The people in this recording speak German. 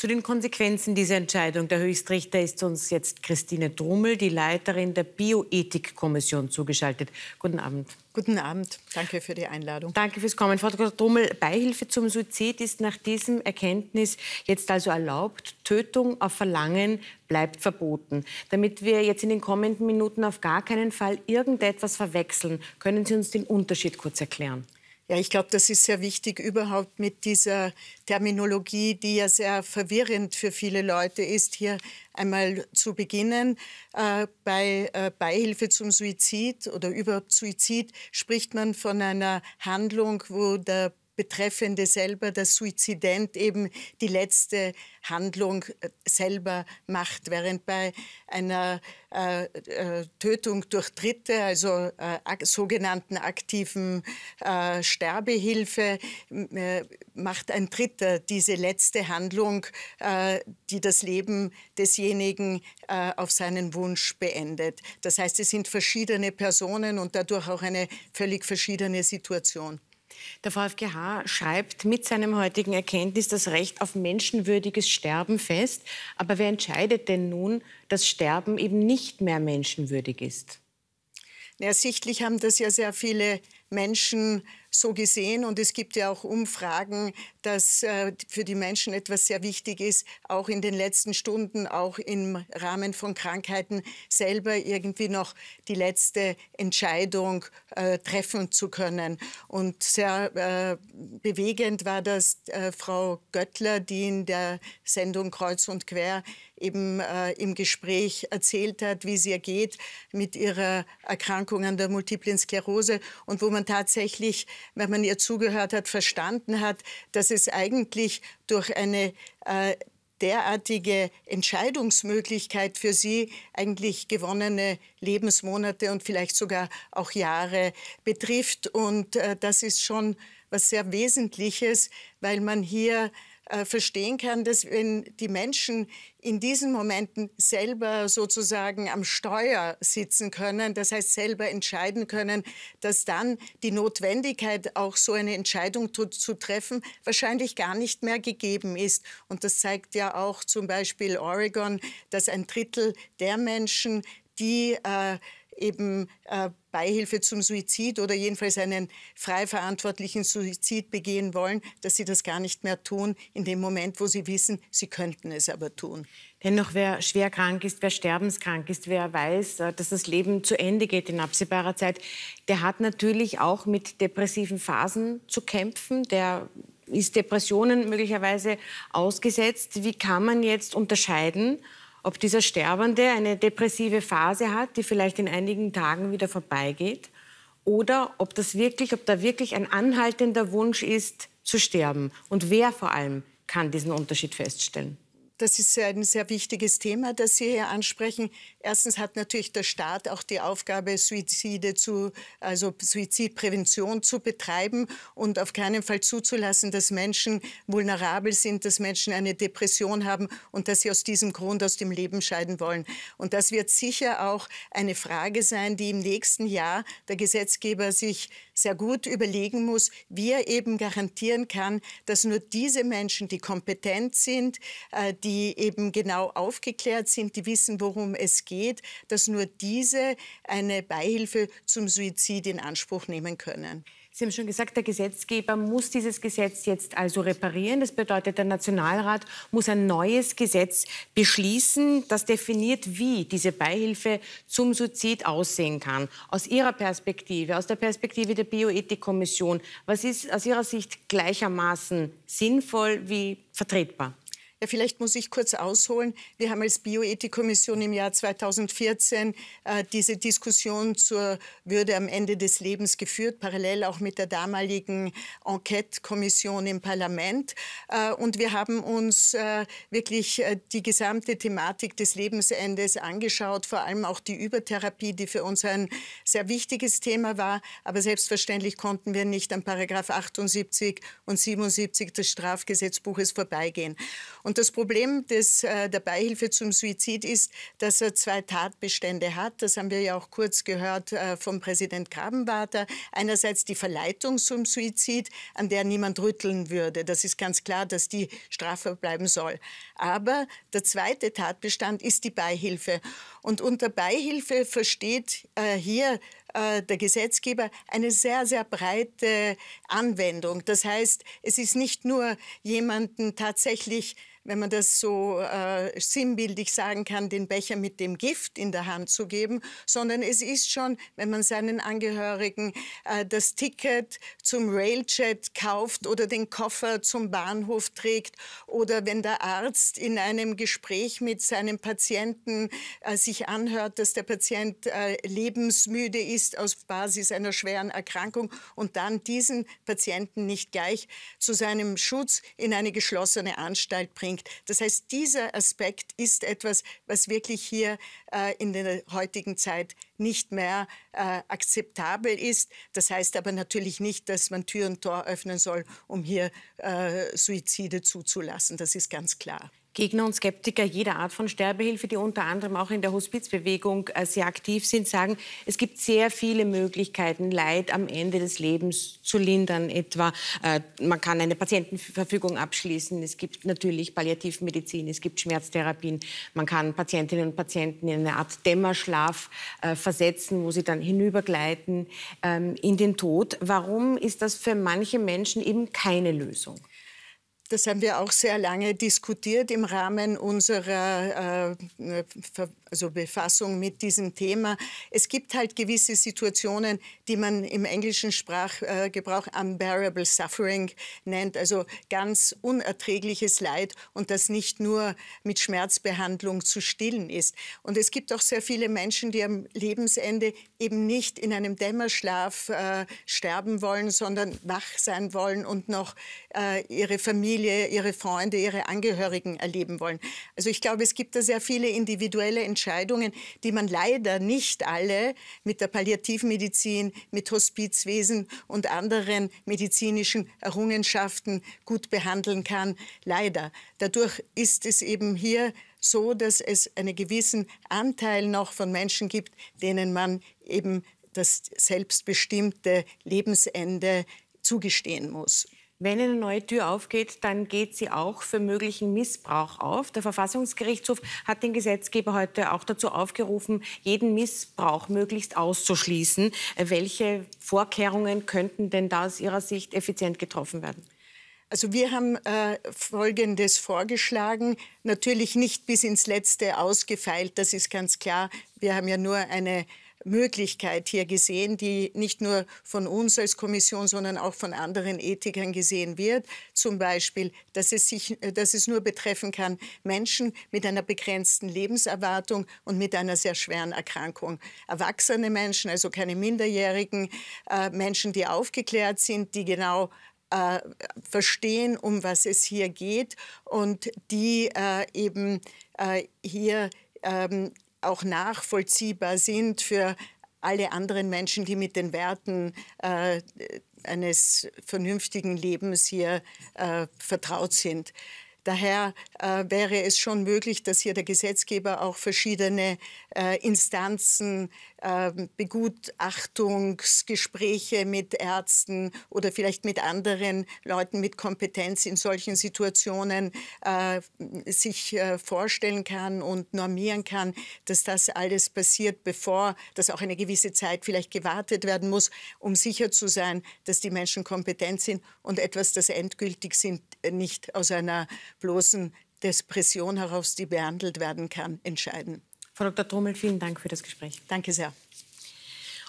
Zu den Konsequenzen dieser Entscheidung der Höchstrichter ist uns jetzt Christine Drummel, die Leiterin der Bioethikkommission, zugeschaltet. Guten Abend. Guten Abend. Danke für die Einladung. Danke fürs Kommen. Frau Drummel, Beihilfe zum Suizid ist nach diesem Erkenntnis jetzt also erlaubt. Tötung auf Verlangen bleibt verboten. Damit wir jetzt in den kommenden Minuten auf gar keinen Fall irgendetwas verwechseln, können Sie uns den Unterschied kurz erklären? Ja, ich glaube, das ist sehr wichtig, überhaupt mit dieser Terminologie, die ja sehr verwirrend für viele Leute ist, hier einmal zu beginnen. Äh, bei äh, Beihilfe zum Suizid oder überhaupt Suizid spricht man von einer Handlung, wo der Betreffende selber, der Suizident eben die letzte Handlung äh, selber macht, während bei einer äh, äh, Tötung durch Dritte, also äh, ak sogenannten aktiven äh, Sterbehilfe, äh, macht ein Dritter diese letzte Handlung, die das Leben desjenigen auf seinen Wunsch beendet. Das heißt, es sind verschiedene Personen und dadurch auch eine völlig verschiedene Situation. Der VfGH schreibt mit seinem heutigen Erkenntnis das Recht auf menschenwürdiges Sterben fest. Aber wer entscheidet denn nun, dass Sterben eben nicht mehr menschenwürdig ist? Ersichtlich haben das ja sehr viele Menschen so gesehen. Und es gibt ja auch Umfragen, dass äh, für die Menschen etwas sehr wichtig ist, auch in den letzten Stunden, auch im Rahmen von Krankheiten selber irgendwie noch die letzte Entscheidung äh, treffen zu können. Und sehr äh, bewegend war das Frau Göttler, die in der Sendung Kreuz und Quer eben äh, im Gespräch erzählt hat, wie es ihr geht mit ihrer Erkrankung an der multiplen Sklerose und wo man tatsächlich, wenn man ihr zugehört hat, verstanden hat, dass es eigentlich durch eine äh, derartige Entscheidungsmöglichkeit für sie eigentlich gewonnene Lebensmonate und vielleicht sogar auch Jahre betrifft. Und äh, das ist schon was sehr Wesentliches, weil man hier äh, verstehen kann, dass wenn die Menschen in diesen Momenten selber sozusagen am Steuer sitzen können, das heißt selber entscheiden können, dass dann die Notwendigkeit, auch so eine Entscheidung zu, zu treffen, wahrscheinlich gar nicht mehr gegeben ist. Und das zeigt ja auch zum Beispiel Oregon, dass ein Drittel der Menschen, die äh, eben äh, Beihilfe zum Suizid oder jedenfalls einen frei verantwortlichen Suizid begehen wollen, dass sie das gar nicht mehr tun, in dem Moment, wo sie wissen, sie könnten es aber tun. Dennoch, wer schwer krank ist, wer sterbenskrank ist, wer weiß, äh, dass das Leben zu Ende geht in absehbarer Zeit, der hat natürlich auch mit depressiven Phasen zu kämpfen, der ist Depressionen möglicherweise ausgesetzt. Wie kann man jetzt unterscheiden, ob dieser Sterbende eine depressive Phase hat, die vielleicht in einigen Tagen wieder vorbeigeht, oder ob das wirklich, ob da wirklich ein anhaltender Wunsch ist, zu sterben. Und wer vor allem kann diesen Unterschied feststellen? Das ist ein sehr wichtiges Thema, das Sie hier ansprechen. Erstens hat natürlich der Staat auch die Aufgabe, Suizide zu, also Suizidprävention zu betreiben und auf keinen Fall zuzulassen, dass Menschen vulnerabel sind, dass Menschen eine Depression haben und dass sie aus diesem Grund aus dem Leben scheiden wollen. Und das wird sicher auch eine Frage sein, die im nächsten Jahr der Gesetzgeber sich sehr gut überlegen muss, wie er eben garantieren kann, dass nur diese Menschen, die kompetent sind, äh, die die eben genau aufgeklärt sind, die wissen, worum es geht, dass nur diese eine Beihilfe zum Suizid in Anspruch nehmen können. Sie haben schon gesagt, der Gesetzgeber muss dieses Gesetz jetzt also reparieren. Das bedeutet, der Nationalrat muss ein neues Gesetz beschließen, das definiert, wie diese Beihilfe zum Suizid aussehen kann. Aus Ihrer Perspektive, aus der Perspektive der Bioethikkommission, was ist aus Ihrer Sicht gleichermaßen sinnvoll wie vertretbar? Ja, vielleicht muss ich kurz ausholen. Wir haben als Bioethikkommission im Jahr 2014 äh, diese Diskussion zur Würde am Ende des Lebens geführt, parallel auch mit der damaligen Enquete-Kommission im Parlament. Äh, und wir haben uns äh, wirklich äh, die gesamte Thematik des Lebensendes angeschaut, vor allem auch die Übertherapie, die für uns ein sehr wichtiges Thema war. Aber selbstverständlich konnten wir nicht an Paragraph 78 und 77 des Strafgesetzbuches vorbeigehen. Und das Problem des, äh, der Beihilfe zum Suizid ist, dass er zwei Tatbestände hat. Das haben wir ja auch kurz gehört äh, vom Präsident Grabenwarter. Einerseits die Verleitung zum Suizid, an der niemand rütteln würde. Das ist ganz klar, dass die strafbar bleiben soll. Aber der zweite Tatbestand ist die Beihilfe. Und unter Beihilfe versteht äh, hier äh, der Gesetzgeber eine sehr, sehr breite Anwendung. Das heißt, es ist nicht nur jemanden tatsächlich wenn man das so äh, sinnbildlich sagen kann, den Becher mit dem Gift in der Hand zu geben, sondern es ist schon, wenn man seinen Angehörigen äh, das Ticket zum Railjet kauft oder den Koffer zum Bahnhof trägt oder wenn der Arzt in einem Gespräch mit seinem Patienten äh, sich anhört, dass der Patient äh, lebensmüde ist auf Basis einer schweren Erkrankung und dann diesen Patienten nicht gleich zu seinem Schutz in eine geschlossene Anstalt bringt bringt. Das heißt, dieser Aspekt ist etwas, was wirklich hier äh, in der heutigen Zeit nicht mehr äh, akzeptabel ist. Das heißt aber natürlich nicht, dass man Tür und Tor öffnen soll, um hier äh, Suizide zuzulassen. Das ist ganz klar. Gegner und Skeptiker jeder Art von Sterbehilfe, die unter anderem auch in der Hospizbewegung äh, sehr aktiv sind, sagen, es gibt sehr viele Möglichkeiten, Leid am Ende des Lebens zu lindern. Etwa, äh, man kann eine Patientenverfügung abschließen, es gibt natürlich Palliativmedizin, es gibt Schmerztherapien, man kann Patientinnen und Patienten in eine Art Dämmerschlaf äh, versetzen, wo sie dann hinübergleiten ähm, in den Tod. Warum ist das für manche Menschen eben keine Lösung? Das haben wir auch sehr lange diskutiert im Rahmen unserer äh, äh, also Befassung mit diesem Thema. Es gibt halt gewisse Situationen, die man im englischen Sprachgebrauch unbearable suffering nennt, also ganz unerträgliches Leid und das nicht nur mit Schmerzbehandlung zu stillen ist. Und es gibt auch sehr viele Menschen, die am Lebensende eben nicht in einem Dämmerschlaf äh, sterben wollen, sondern wach sein wollen und noch äh, ihre Familie Familie, ihre Freunde, ihre Angehörigen erleben wollen. Also ich glaube, es gibt da sehr viele individuelle Entscheidungen, die man leider nicht alle mit der Palliativmedizin, mit Hospizwesen und anderen medizinischen Errungenschaften gut behandeln kann. Leider. Dadurch ist es eben hier so, dass es einen gewissen Anteil noch von Menschen gibt, denen man eben das selbstbestimmte Lebensende zugestehen muss. Wenn eine neue Tür aufgeht, dann geht sie auch für möglichen Missbrauch auf. Der Verfassungsgerichtshof hat den Gesetzgeber heute auch dazu aufgerufen, jeden Missbrauch möglichst auszuschließen. Welche Vorkehrungen könnten denn da aus Ihrer Sicht effizient getroffen werden? Also wir haben äh, Folgendes vorgeschlagen, natürlich nicht bis ins Letzte ausgefeilt, das ist ganz klar. Wir haben ja nur eine Möglichkeit hier gesehen, die nicht nur von uns als Kommission, sondern auch von anderen Ethikern gesehen wird. Zum Beispiel, dass es, sich, dass es nur betreffen kann Menschen mit einer begrenzten Lebenserwartung und mit einer sehr schweren Erkrankung. Erwachsene Menschen, also keine Minderjährigen, äh, Menschen, die aufgeklärt sind, die genau äh, verstehen, um was es hier geht und die äh, eben äh, hier ähm, auch nachvollziehbar sind für alle anderen Menschen, die mit den Werten äh, eines vernünftigen Lebens hier äh, vertraut sind. Daher äh, wäre es schon möglich, dass hier der Gesetzgeber auch verschiedene äh, Instanzen, äh, Begutachtungsgespräche mit Ärzten oder vielleicht mit anderen Leuten mit Kompetenz in solchen Situationen äh, sich äh, vorstellen kann und normieren kann, dass das alles passiert, bevor das auch eine gewisse Zeit vielleicht gewartet werden muss, um sicher zu sein, dass die Menschen kompetent sind und etwas, das endgültig sind, nicht aus einer bloßen Depression heraus, die behandelt werden kann, entscheiden. Frau Dr. Trommel, vielen Dank für das Gespräch. Danke sehr.